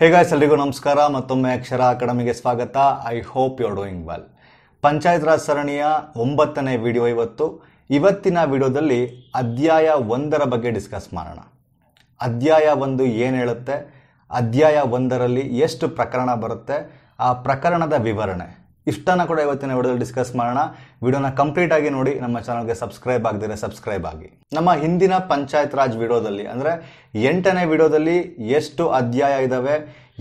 ಹೇಗ ಎಲ್ರಿಗೂ ನಮಸ್ಕಾರ ಮತ್ತೊಮ್ಮೆ ಅಕ್ಷರ ಅಕಾಡೆಮಿಗೆ ಸ್ವಾಗತ I hope you doing well panchayat raj ಸರಣಿಯ ಒಂಬತ್ತನೇ ವಿಡಿಯೋ ಇವತ್ತು ಇವತ್ತಿನ ವಿಡಿಯೋದಲ್ಲಿ ಅಧ್ಯಾಯ ಒಂದರ ಬಗ್ಗೆ ಡಿಸ್ಕಸ್ ಮಾಡೋಣ ಅಧ್ಯಾಯ ಒಂದು ಏನು ಹೇಳುತ್ತೆ ಅಧ್ಯಾಯ ಒಂದರಲ್ಲಿ ಎಷ್ಟು ಪ್ರಕರಣ ಬರುತ್ತೆ ಆ ಪ್ರಕರಣದ ವಿವರಣೆ ಇಷ್ಟನ್ನು ಕೂಡ ಇವತ್ತಿನ ವಿಡಿಯೋದಲ್ಲಿ ಡಿಸ್ಕಸ್ ಮಾಡೋಣ ವಿಡಿಯೋನ ಕಂಪ್ಲೀಟ್ ಆಗಿ ನೋಡಿ ನಮ್ಮ ಚಾನಲ್ಗೆ ಸಬ್ಸ್ಕ್ರೈಬ್ ಆಗದಿದ್ರೆ ಸಬ್ಸ್ಕ್ರೈಬ್ ಆಗಿ ನಮ್ಮ ಹಿಂದಿನ ಪಂಚಾಯತ್ ರಾಜ್ ವಿಡಿಯೋದಲ್ಲಿ ಅಂದರೆ ಎಂಟನೇ ವಿಡಿಯೋದಲ್ಲಿ ಎಷ್ಟು ಅಧ್ಯಾಯ ಇದ್ದಾವೆ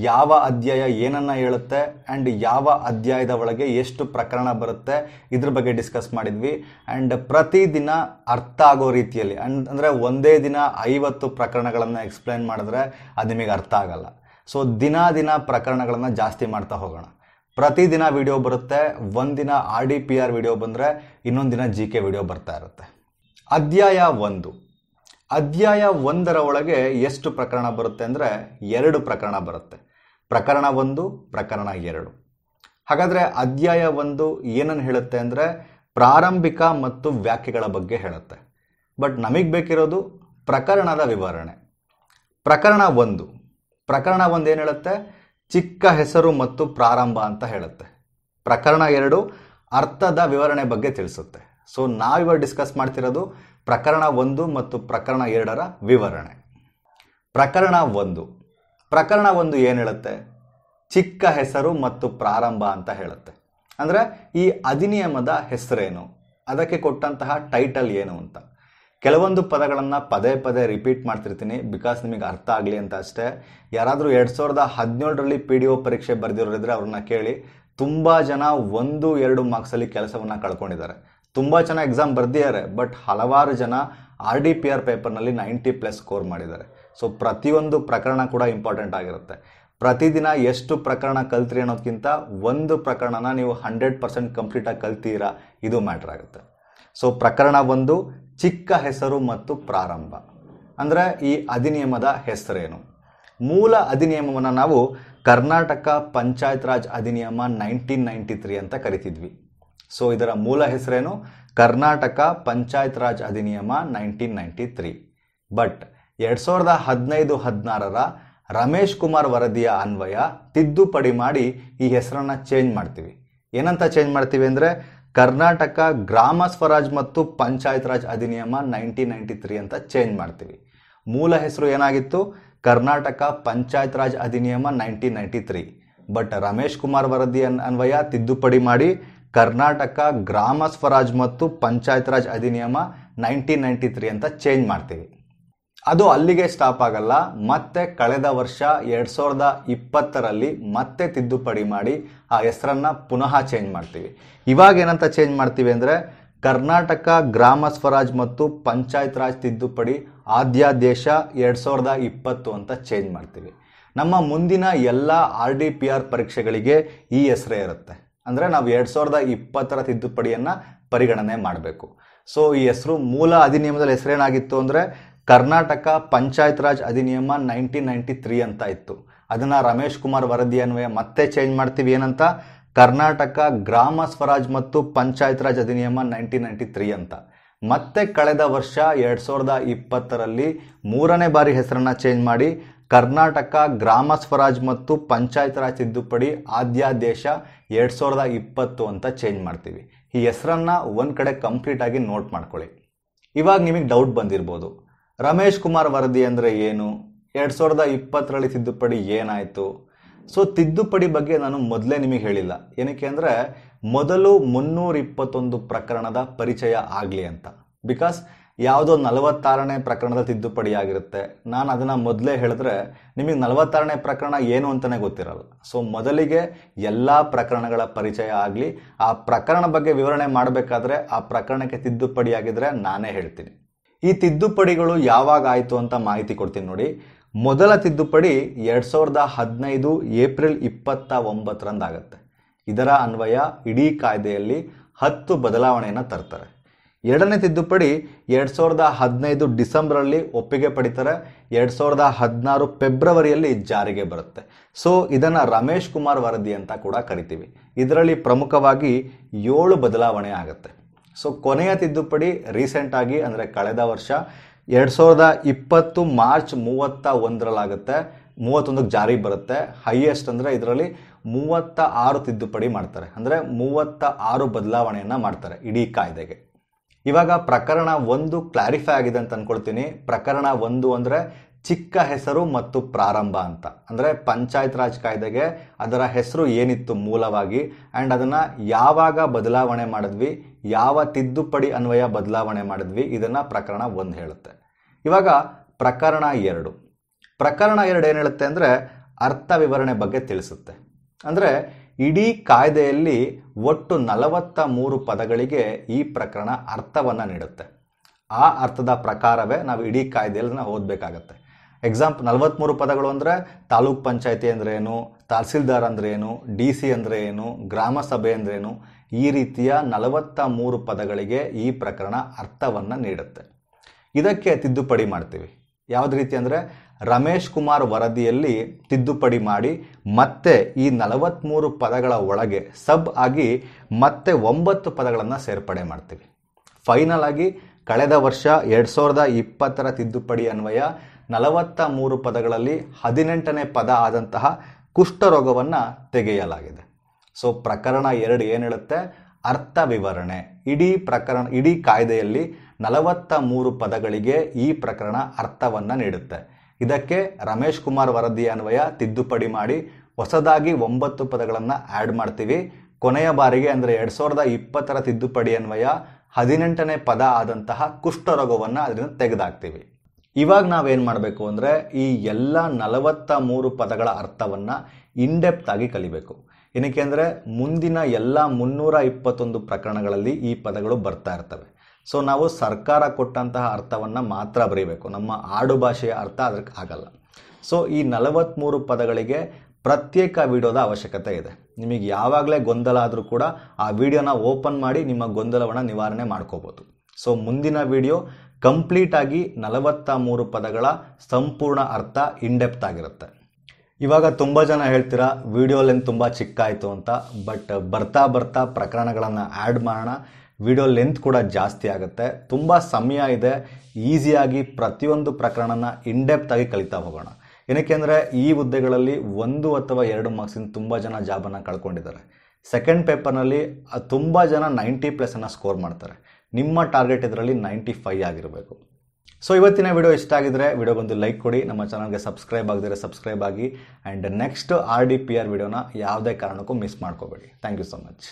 ಯಾವ ಅಧ್ಯಾಯ ಏನನ್ನು ಹೇಳುತ್ತೆ ಆ್ಯಂಡ್ ಯಾವ ಅಧ್ಯಾಯದ ಒಳಗೆ ಎಷ್ಟು ಪ್ರಕರಣ ಬರುತ್ತೆ ಇದ್ರ ಬಗ್ಗೆ ಡಿಸ್ಕಸ್ ಮಾಡಿದ್ವಿ ಆ್ಯಂಡ್ ಪ್ರತಿದಿನ ಅರ್ಥ ಆಗೋ ರೀತಿಯಲ್ಲಿ ಆ್ಯಂಡ್ ಅಂದರೆ ಒಂದೇ ದಿನ ಐವತ್ತು ಪ್ರಕರಣಗಳನ್ನು ಎಕ್ಸ್ಪ್ಲೇನ್ ಮಾಡಿದ್ರೆ ಅದು ನಿಮಗೆ ಅರ್ಥ ಆಗಲ್ಲ ಸೊ ದಿನ ದಿನ ಪ್ರಕರಣಗಳನ್ನು ಜಾಸ್ತಿ ಮಾಡ್ತಾ ಹೋಗೋಣ ಪ್ರತಿದಿನ ವಿಡಿಯೋ ಬರುತ್ತೆ ಒಂದಿನ R D P R video ಬಂದರೆ ದಿನ ಜಿ ಕೆ ವಿಡಿಯೋ ಬರ್ತಾ ಇರುತ್ತೆ ಅಧ್ಯಾಯ ಒಂದು ಅಧ್ಯಾಯ ಒಂದರ ಒಳಗೆ ಎಷ್ಟು ಪ್ರಕರಣ ಬರುತ್ತೆ ಅಂದರೆ ಎರಡು ಪ್ರಕರಣ ಬರುತ್ತೆ ಪ್ರಕರಣ ಒಂದು ಪ್ರಕರಣ ಎರಡು ಹಾಗಾದರೆ ಅಧ್ಯಾಯ ಒಂದು ಏನನ್ನು ಹೇಳುತ್ತೆ ಅಂದರೆ ಪ್ರಾರಂಭಿಕ ಮತ್ತು ವ್ಯಾಖ್ಯೆಗಳ ಬಗ್ಗೆ ಹೇಳುತ್ತೆ ಬಟ್ ನಮಗೆ ಬೇಕಿರೋದು ಪ್ರಕರಣದ ವಿವರಣೆ ಪ್ರಕರಣ ಒಂದು ಪ್ರಕರಣ ಒಂದು ಏನು ಹೇಳುತ್ತೆ ಚಿಕ್ಕ ಹೆಸರು ಮತ್ತು ಪ್ರಾರಂಭ ಅಂತ ಹೇಳುತ್ತೆ ಪ್ರಕರಣ ಎರಡು ಅರ್ಥದ ವಿವರಣೆ ಬಗ್ಗೆ ತಿಳಿಸುತ್ತೆ ಸೊ ನಾವಿವಾಗ ಡಿಸ್ಕಸ್ ಮಾಡ್ತಿರೋದು ಪ್ರಕರಣ ಒಂದು ಮತ್ತು ಪ್ರಕರಣ ಎರಡರ ವಿವರಣೆ ಪ್ರಕರಣ ಒಂದು ಪ್ರಕರಣ ಒಂದು ಏನು ಹೇಳುತ್ತೆ ಚಿಕ್ಕ ಹೆಸರು ಮತ್ತು ಪ್ರಾರಂಭ ಅಂತ ಹೇಳುತ್ತೆ ಅಂದರೆ ಈ ಅಧಿನಿಯಮದ ಹೆಸರೇನು ಅದಕ್ಕೆ ಕೊಟ್ಟಂತಹ ಟೈಟಲ್ ಏನು ಅಂತ ಕೆಲವೊಂದು ಪದಗಳನ್ನು ಪದೇ ಪದೇ ರಿಪೀಟ್ ಮಾಡ್ತಿರ್ತೀನಿ ಬಿಕಾಸ್ ನಿಮಗೆ ಅರ್ಥ ಆಗಲಿ ಅಂತ ಅಷ್ಟೇ ಯಾರಾದರೂ ಎರಡು ಸಾವಿರದ ಹದಿನೇಳರಲ್ಲಿ ಪಿ ಡಿ ಒ ಪರೀಕ್ಷೆ ಬರೆದಿರೋರಿದ್ರೆ ಅವ್ರನ್ನ ಕೇಳಿ ತುಂಬ ಜನ ಒಂದು ಎರಡು ಮಾರ್ಕ್ಸಲ್ಲಿ ಕೆಲಸವನ್ನು ಕಳ್ಕೊಂಡಿದ್ದಾರೆ ತುಂಬ ಜನ ಎಕ್ಸಾಮ್ ಬರ್ದಿದ್ದಾರೆ ಬಟ್ ಹಲವಾರು ಜನ ಆರ್ ಡಿ ಪಿ ಆರ್ ಪೇಪರ್ನಲ್ಲಿ ನೈಂಟಿ ಪ್ಲಸ್ ಸ್ಕೋರ್ ಮಾಡಿದ್ದಾರೆ ಸೊ ಪ್ರತಿಯೊಂದು ಪ್ರಕರಣ ಕೂಡ ಇಂಪಾರ್ಟೆಂಟ್ ಆಗಿರುತ್ತೆ ಪ್ರತಿದಿನ ಎಷ್ಟು ಪ್ರಕರಣ ಕಲ್ತ್ರಿ ಅನ್ನೋದ್ಕಿಂತ ಒಂದು ಪ್ರಕರಣನ ನೀವು ಹಂಡ್ರೆಡ್ ಪರ್ಸೆಂಟ್ ಕಂಪ್ಲೀಟಾಗಿ ಕಲ್ತೀರಾ ಇದು ಮ್ಯಾಟ್ರ್ ಆಗುತ್ತೆ ಸೊ ಪ್ರಕರಣ ಒಂದು ಚಿಕ್ಕ ಹೆಸರು ಮತ್ತು ಪ್ರಾರಂಭ ಅಂದರೆ ಈ ಅಧಿನಿಯಮದ ಹೆಸರೇನು ಮೂಲ ಅಧಿನಿಯಮವನ್ನು ನಾವು ಕರ್ನಾಟಕ ಪಂಚಾಯತ್ ರಾಜ್ ಅಧಿನಿಯಮ ನೈನ್ಟೀನ್ ನೈಂಟಿ ತ್ರೀ ಅಂತ ಕರಿತಿದ್ವಿ ಸೊ ಇದರ ಮೂಲ ಹೆಸರೇನು ಕರ್ನಾಟಕ ಪಂಚಾಯತ್ ರಾಜ್ ಅಧಿನಿಯಮ ನೈನ್ಟೀನ್ ನೈಂಟಿ ತ್ರೀ ಬಟ್ ಎರಡು ಸಾವಿರದ ಹದಿನೈದು ಹದಿನಾರರ ರಮೇಶ್ ಕುಮಾರ್ ವರದಿಯ ಅನ್ವಯ ತಿದ್ದುಪಡಿ ಮಾಡಿ ಈ ಹೆಸರನ್ನು ಚೇಂಜ್ ಮಾಡ್ತೀವಿ ಏನಂತ ಚೇಂಜ್ ಮಾಡ್ತೀವಿ ಅಂದರೆ ಕರ್ನಾಟಕ ಗ್ರಾಮ ಸ್ವರಾಜ್ ಮತ್ತು ಪಂಚಾಯತ್ ರಾಜ್ ಅಧಿನಿಯಮ ನೈನ್ಟೀನ್ ನೈಂಟಿ ತ್ರೀ ಅಂತ ಚೇಂಜ್ ಮಾಡ್ತೀವಿ ಮೂಲ ಹೆಸರು ಏನಾಗಿತ್ತು ಕರ್ನಾಟಕ ಪಂಚಾಯತ್ ರಾಜ್ ಅಧಿನಿಯಮ nineteen ninety three but Ramesh Kumar ವರದಿ ಅನ್ವಯ ತಿದ್ದುಪಡಿ ಮಾಡಿ ಕರ್ನಾಟಕ ಗ್ರಾಮ ಸ್ವರಾಜ್ ಮತ್ತು ಪಂಚಾಯತ್ ರಾಜ್ ಅಧಿನಿಯಮ ನೈನ್ಟೀನ್ ನೈಂಟಿ ತ್ರೀ ಅಂತ ಚೇಂಜ್ ಮಾಡ್ತೀವಿ ಅದು ಅಲ್ಲಿಗೆ ಸ್ಟಾಪ್ ಆಗಲ್ಲ ಮತ್ತೆ ಕಳೆದ ವರ್ಷ ಎರಡು ಸಾವಿರದ ಇಪ್ಪತ್ತರಲ್ಲಿ ಮತ್ತೆ ತಿದ್ದುಪಡಿ ಮಾಡಿ ಆ ಹೆಸರನ್ನು ಪುನಃ ಚೇಂಜ್ ಮಾಡ್ತೀವಿ ಇವಾಗ ಏನಂತ ಚೇಂಜ್ ಮಾಡ್ತೀವಿ ಅಂದರೆ ಕರ್ನಾಟಕ ಗ್ರಾಮ ಸ್ವರಾಜ್ ಮತ್ತು ಪಂಚಾಯತ್ ರಾಜ್ ತಿದ್ದುಪಡಿ ಆದ್ಯಾದೇಶ ಎರಡು ಸಾವಿರದ ಇಪ್ಪತ್ತು ಅಂತ ಚೇಂಜ್ ಮಾಡ್ತೀವಿ ನಮ್ಮ ಮುಂದಿನ ಎಲ್ಲ ಆರ್ ಡಿ ಪಿ ಆರ್ ಪರೀಕ್ಷೆಗಳಿಗೆ ಈ ಹೆಸರೇ ಇರುತ್ತೆ ಅಂದರೆ ನಾವು ಎರಡು ಸಾವಿರದ ಇಪ್ಪತ್ತರ ತಿದ್ದುಪಡಿಯನ್ನು ಪರಿಗಣನೆ ಮಾಡಬೇಕು ಸೊ ಈ ಹೆಸರು ಮೂಲ ಅಧಿನಿಯಮದಲ್ಲಿ ಹೆಸರೇನಾಗಿತ್ತು ಅಂದರೆ ಕರ್ನಾಟಕ ಪಂಚಾಯತ್ ರಾಜ್ ಅಧಿನಿಯಮ ನೈನ್ಟೀನ್ ನೈಂಟಿ ತ್ರೀ ಅಂತ ಇತ್ತು ಅದನ್ನು ರಮೇಶ್ ಕುಮಾರ್ ವರದಿ ಅನ್ವಯ ಮತ್ತೆ ಚೇಂಜ್ ಮಾಡ್ತೀವಿ ಏನಂತ ಕರ್ನಾಟಕ ಗ್ರಾಮ ಸ್ವರಾಜ್ ಮತ್ತು ಪಂಚಾಯತ್ ರಾಜ್ ಅಧಿನಿಯಮ ನೈನ್ಟೀನ್ ನೈಂಟಿ ತ್ರೀ ಅಂತ ಮತ್ತೆ ಕಳೆದ ವರ್ಷ ಎರಡು ಸಾವಿರದ ಇಪ್ಪತ್ತರಲ್ಲಿ ಮೂರನೇ ಬಾರಿ ಹೆಸರನ್ನು ಚೇಂಜ್ ಮಾಡಿ ಕರ್ನಾಟಕ ಗ್ರಾಮ ಸ್ವರಾಜ್ ಮತ್ತು ಪಂಚಾಯತ್ ರಾಜ್ ತಿದ್ದುಪಡಿ ಆದ್ಯಾದೇಶ ಎರಡು ಸಾವಿರದ ಇಪ್ಪತ್ತು ಅಂತ ಚೇಂಜ್ ಮಾಡ್ತೀವಿ ಈ ಹೆಸರನ್ನು ಒಂದು ಕಡೆ ಕಂಪ್ಲೀಟಾಗಿ ನೋಟ್ ಮಾಡ್ಕೊಳ್ಳಿ ಇವಾಗ ನಿಮಗೆ ಡೌಟ್ ಬಂದಿರ್ಬೋದು ರಮೇಶ್ ಕುಮಾರ್ ವರದಿ ಅಂದರೆ ಏನು ಎರಡು ಸಾವಿರದ ಇಪ್ಪತ್ತರಲ್ಲಿ ತಿದ್ದುಪಡಿ ಏನಾಯಿತು ಸೊ ತಿದ್ದುಪಡಿ ಬಗ್ಗೆ ನಾನು ಮೊದಲೇ ನಿಮಗೆ ಹೇಳಿಲ್ಲ ಏನಕ್ಕೆ ಅಂದರೆ ಮೊದಲು ಮುನ್ನೂರ ಇಪ್ಪತ್ತೊಂದು ಪ್ರಕರಣದ ಪರಿಚಯ ಆಗಲಿ ಅಂತ ಬಿಕಾಸ್ ಯಾವುದೋ ನಲವತ್ತಾರನೇ ಪ್ರಕರಣದ ತಿದ್ದುಪಡಿ ಆಗಿರುತ್ತೆ ನಾನು ಅದನ್ನು ಮೊದಲೇ ಹೇಳಿದ್ರೆ ನಿಮಗೆ ನಲವತ್ತಾರನೇ ಪ್ರಕರಣ ಏನು ಅಂತಲೇ ಗೊತ್ತಿರಲ್ಲ ಸೊ ಮೊದಲಿಗೆ ಎಲ್ಲ ಪ್ರಕರಣಗಳ ಪರಿಚಯ ಆಗಲಿ ಆ ಪ್ರಕರಣ ಬಗ್ಗೆ ವಿವರಣೆ ಮಾಡಬೇಕಾದ್ರೆ ಆ ಪ್ರಕರಣಕ್ಕೆ ತಿದ್ದುಪಡಿ ಆಗಿದ್ದರೆ ನಾನೇ ಹೇಳ್ತೀನಿ ಈ ತಿದ್ದುಪಡಿಗಳು ಯಾವಾಗ ಆಯಿತು ಅಂತ ಮಾಹಿತಿ ಕೊಡ್ತೀನಿ ನೋಡಿ ಮೊದಲ ತಿದ್ದುಪಡಿ ಎರಡು ಸಾವಿರದ ಹದಿನೈದು ಏಪ್ರಿಲ್ ಇಪ್ಪತ್ತ ಒಂಬತ್ತರಂದಾಗತ್ತೆ ಇದರ ಅನ್ವಯ ಇಡೀ ಕಾಯ್ದೆಯಲ್ಲಿ ಹತ್ತು ಬದಲಾವಣೆಯನ್ನು ತರ್ತಾರೆ ಎರಡನೇ ತಿದ್ದುಪಡಿ ಎರಡು ಸಾವಿರದ ಹದಿನೈದು ಡಿಸೆಂಬರಲ್ಲಿ ಒಪ್ಪಿಗೆ ಪಡಿತಾರೆ ಎರಡು ಸಾವಿರದ ಹದಿನಾರು ಫೆಬ್ರವರಿಯಲ್ಲಿ ಜಾರಿಗೆ ಬರುತ್ತೆ ಸೊ ಇದನ್ನು ರಮೇಶ್ ಕುಮಾರ್ ವರದಿ ಅಂತ ಕೂಡ ಕರಿತೀವಿ ಇದರಲ್ಲಿ ಪ್ರಮುಖವಾಗಿ ಏಳು ಬದಲಾವಣೆ ಆಗುತ್ತೆ ಸೊ ಕೊನೆಯ ತಿದ್ದುಪಡಿ ರೀಸೆಂಟಾಗಿ ಅಂದರೆ ಕಳೆದ ವರ್ಷ ಎರಡು ಸಾವಿರದ ಇಪ್ಪತ್ತು ಮಾರ್ಚ್ ಮೂವತ್ತ ಒಂದರಲ್ಲಾಗುತ್ತೆ ಮೂವತ್ತೊಂದಕ್ಕೆ ಜಾರಿ ಬರುತ್ತೆ ಹೈಯೆಸ್ಟ್ ಅಂದರೆ ಇದರಲ್ಲಿ ಮೂವತ್ತ ಆರು ತಿದ್ದುಪಡಿ ಮಾಡ್ತಾರೆ ಅಂದರೆ ಮೂವತ್ತ ಆರು ಬದಲಾವಣೆಯನ್ನು ಮಾಡ್ತಾರೆ ಇಡೀ ಕಾಯ್ದೆಗೆ ಇವಾಗ ಪ್ರಕರಣ ಒಂದು ಕ್ಲಾರಿಫೈ ಆಗಿದೆ ಅಂತ ಅಂದ್ಕೊಳ್ತೀನಿ ಪ್ರಕರಣ ಒಂದು ಅಂದರೆ ಚಿಕ್ಕ ಹೆಸರು ಮತ್ತು ಪ್ರಾರಂಭ ಅಂತ ಅಂದರೆ ಪಂಚಾಯತ್ ರಾಜ್ ಕಾಯ್ದೆಗೆ ಅದರ ಹೆಸರು ಏನಿತ್ತು ಮೂಲವಾಗಿ ಆ್ಯಂಡ್ ಅದನ್ನು ಯಾವಾಗ ಬದಲಾವಣೆ ಮಾಡಿದ್ವಿ ಯಾವ ತಿದ್ದುಪಡಿ ಅನ್ವಯ ಬದಲಾವಣೆ ಮಾಡಿದ್ವಿ ಇದನ್ನು ಪ್ರಕರಣ ಒಂದು ಹೇಳುತ್ತೆ ಇವಾಗ ಪ್ರಕರಣ ಎರಡು ಪ್ರಕರಣ ಎರಡು ಏನು ಹೇಳುತ್ತೆ ಅಂದರೆ ಅರ್ಥ ವಿವರಣೆ ಬಗ್ಗೆ ತಿಳಿಸುತ್ತೆ ಅಂದರೆ ಇಡೀ ಕಾಯ್ದೆಯಲ್ಲಿ ಒಟ್ಟು ನಲವತ್ತ ಮೂರು ಪದಗಳಿಗೆ ಈ ಪ್ರಕರಣ ಅರ್ಥವನ್ನು ನೀಡುತ್ತೆ ಆ ಅರ್ಥದ ಪ್ರಕಾರವೇ ನಾವು ಇಡೀ ಕಾಯ್ದೆಯಲ್ಲಿ ನಾವು ಓದಬೇಕಾಗತ್ತೆ ಎಕ್ಸಾಂಪ್ ನಲವತ್ತ್ಮೂರು ಪದಗಳು ಅಂದರೆ ತಾಲೂಕ್ ಪಂಚಾಯತಿ ಅಂದರೆ ಏನು ತಹಸೀಲ್ದಾರ್ ಅಂದರೆ ಏನು ಡಿ ಸಿ ಅಂದರೆ ಏನು ಗ್ರಾಮ ಸಭೆ ಏನು ಈ ರೀತಿಯ ನಲವತ್ತ ಮೂರು ಪದಗಳಿಗೆ ಈ ಪ್ರಕರಣ ಅರ್ಥವನ್ನು ನೀಡುತ್ತೆ ಇದಕ್ಕೆ ತಿದ್ದುಪಡಿ ಮಾಡ್ತೀವಿ ಯಾವ್ದು ರೀತಿ ಅಂದರೆ ರಮೇಶ್ ಕುಮಾರ್ ವರದಿಯಲ್ಲಿ ತಿದ್ದುಪಡಿ ಮಾಡಿ ಮತ್ತೆ ಈ ನಲವತ್ತ್ಮೂರು ಪದಗಳ ಒಳಗೆ ಸಬ್ ಆಗಿ ಮತ್ತೆ ಒಂಬತ್ತು ಪದಗಳನ್ನು ಸೇರ್ಪಡೆ ಮಾಡ್ತೀವಿ ಫೈನಲ್ ಆಗಿ ಕಳೆದ ವರ್ಷ ಎರಡು ಸಾವಿರದ ಇಪ್ಪತ್ತರ ತಿದ್ದುಪಡಿ ಅನ್ವಯ ನಲವತ್ತ ಮೂರು ಪದಗಳಲ್ಲಿ ಹದಿನೆಂಟನೇ ಪದ ಆದಂತಹ ಕುಷ್ಠರೋಗವನ್ನು ತೆಗೆಯಲಾಗಿದೆ ಸೊ ಪ್ರಕರಣ ಎರಡು ಏನು ಹೇಳುತ್ತೆ ಅರ್ಥ ವಿವರಣೆ ಇಡೀ ಪ್ರಕರಣ ಇಡೀ ಕಾಯ್ದೆಯಲ್ಲಿ ನಲವತ್ತ ಮೂರು ಪದಗಳಿಗೆ ಈ ಪ್ರಕರಣ ಅರ್ಥವನ್ನು ನೀಡುತ್ತೆ ಇದಕ್ಕೆ ರಮೇಶ್ ಕುಮಾರ್ ವರದಿ ಅನ್ವಯ ತಿದ್ದುಪಡಿ ಮಾಡಿ ಹೊಸದಾಗಿ ಒಂಬತ್ತು ಪದಗಳನ್ನು ಆ್ಯಡ್ ಮಾಡ್ತೀವಿ ಕೊನೆಯ ಬಾರಿಗೆ ಅಂದರೆ ಎರಡು ಸಾವಿರದ ಇಪ್ಪತ್ತರ ತಿದ್ದುಪಡಿ ಅನ್ವಯ ಹದಿನೆಂಟನೇ ಪದ ಆದಂತಹ ಕುಷ್ಠರೋಗವನ್ನು ಅದರಿಂದ ತೆಗೆದಾಕ್ತೀವಿ ಇವಾಗ ನಾವೇನು ಮಾಡಬೇಕು ಅಂದರೆ ಈ ಎಲ್ಲ ನಲವತ್ತ ಮೂರು ಪದಗಳ ಅರ್ಥವನ್ನು ಇನ್ಡೆಪ್ತಾಗಿ ಆಗಿ ಕಲಿಬೇಕು ಏನಕ್ಕೆ ಅಂದರೆ ಮುಂದಿನ ಎಲ್ಲ ಮುನ್ನೂರ ಇಪ್ಪತ್ತೊಂದು ಪ್ರಕರಣಗಳಲ್ಲಿ ಈ ಪದಗಳು ಬರ್ತಾ ಇರ್ತವೆ ಸೊ ನಾವು ಸರ್ಕಾರ ಕೊಟ್ಟಂತಹ ಅರ್ಥವನ್ನು ಮಾತ್ರ ಬರೀಬೇಕು ನಮ್ಮ ಆಡು ಭಾಷೆಯ ಅರ್ಥ ಅದಕ್ಕೆ ಆಗಲ್ಲ ಸೊ ಈ ನಲವತ್ತ್ಮೂರು ಪದಗಳಿಗೆ ಪ್ರತ್ಯೇಕ ವಿಡಿಯೋದ ಅವಶ್ಯಕತೆ ಇದೆ ನಿಮಗೆ ಯಾವಾಗಲೇ ಗೊಂದಲ ಆದರೂ ಕೂಡ ಆ ವಿಡಿಯೋನ ಓಪನ್ ಮಾಡಿ ನಿಮ್ಮ ಗೊಂದಲವನ್ನು ನಿವಾರಣೆ ಮಾಡ್ಕೋಬೋದು ಸೊ ಮುಂದಿನ ವಿಡಿಯೋ ಕಂಪ್ಲೀಟ್ ಆಗಿ ನಲವತ್ತ ಮೂರು ಪದಗಳ ಸಂಪೂರ್ಣ ಅರ್ಥ ಇಂಡೆಪ್ತ್ ಆಗಿರುತ್ತೆ ಇವಾಗ ತುಂಬ ಜನ ಹೇಳ್ತೀರಾ ವಿಡಿಯೋ ಲೆಂತ್ ತುಂಬ ಚಿಕ್ಕಾಯಿತು ಅಂತ ಬಟ್ ಬರ್ತಾ ಬರ್ತಾ ಪ್ರಕರಣಗಳನ್ನು ಆ್ಯಡ್ ಮಾಡೋಣ ವಿಡಿಯೋ ಲೆಂತ್ ಕೂಡ ಜಾಸ್ತಿ ಆಗುತ್ತೆ ತುಂಬ ಸಮಯ ಇದೆ ಈಸಿಯಾಗಿ ಪ್ರತಿಯೊಂದು ಪ್ರಕರಣನ ಇಂಡೆಪ್ತಾಗಿ ಆಗಿ ಕಲಿತಾ ಹೋಗೋಣ ಏನಕ್ಕೆ ಅಂದರೆ ಈ ಹುದ್ದೆಗಳಲ್ಲಿ ಒಂದು ಅಥವಾ ಎರಡು ಮಾರ್ಕ್ಸಿಂದ ತುಂಬ ಜನ ಜಾಬನ್ನು ಕಳ್ಕೊಂಡಿದ್ದಾರೆ ಸೆಕೆಂಡ್ ಪೇಪರ್ನಲ್ಲಿ ತುಂಬ ಜನ ನೈಂಟಿ ಪ್ಲಸನ್ನು ಸ್ಕೋರ್ ಮಾಡ್ತಾರೆ ನಿಮ್ಮ ಟಾರ್ಗೆಟ್ ಇದರಲ್ಲಿ ನೈಂಟಿ ಫೈ ಆಗಿರಬೇಕು ಸೊ ಇವತ್ತಿನ ವಿಡಿಯೋ ಇಷ್ಟ ಆಗಿದ್ರೆ ವಿಡಿಯೋ ಬಂದು ಲೈಕ್ ಕೊಡಿ ನಮ್ಮ ಚಾನಲ್ಗೆ ಸಬ್ಸ್ಕ್ರೈಬ್ ಆಗಿದ್ರೆ ಸಬ್ಸ್ಕ್ರೈಬ್ ಆಗಿ and next R D P R ವಿಡಿಯೋನ ಯಾವುದೇ ಕಾರಣಕ್ಕೂ ಮಿಸ್ ಮಾಡ್ಕೋಬೇಡಿ ಥ್ಯಾಂಕ್ ಯು ಸೊ ಮಚ್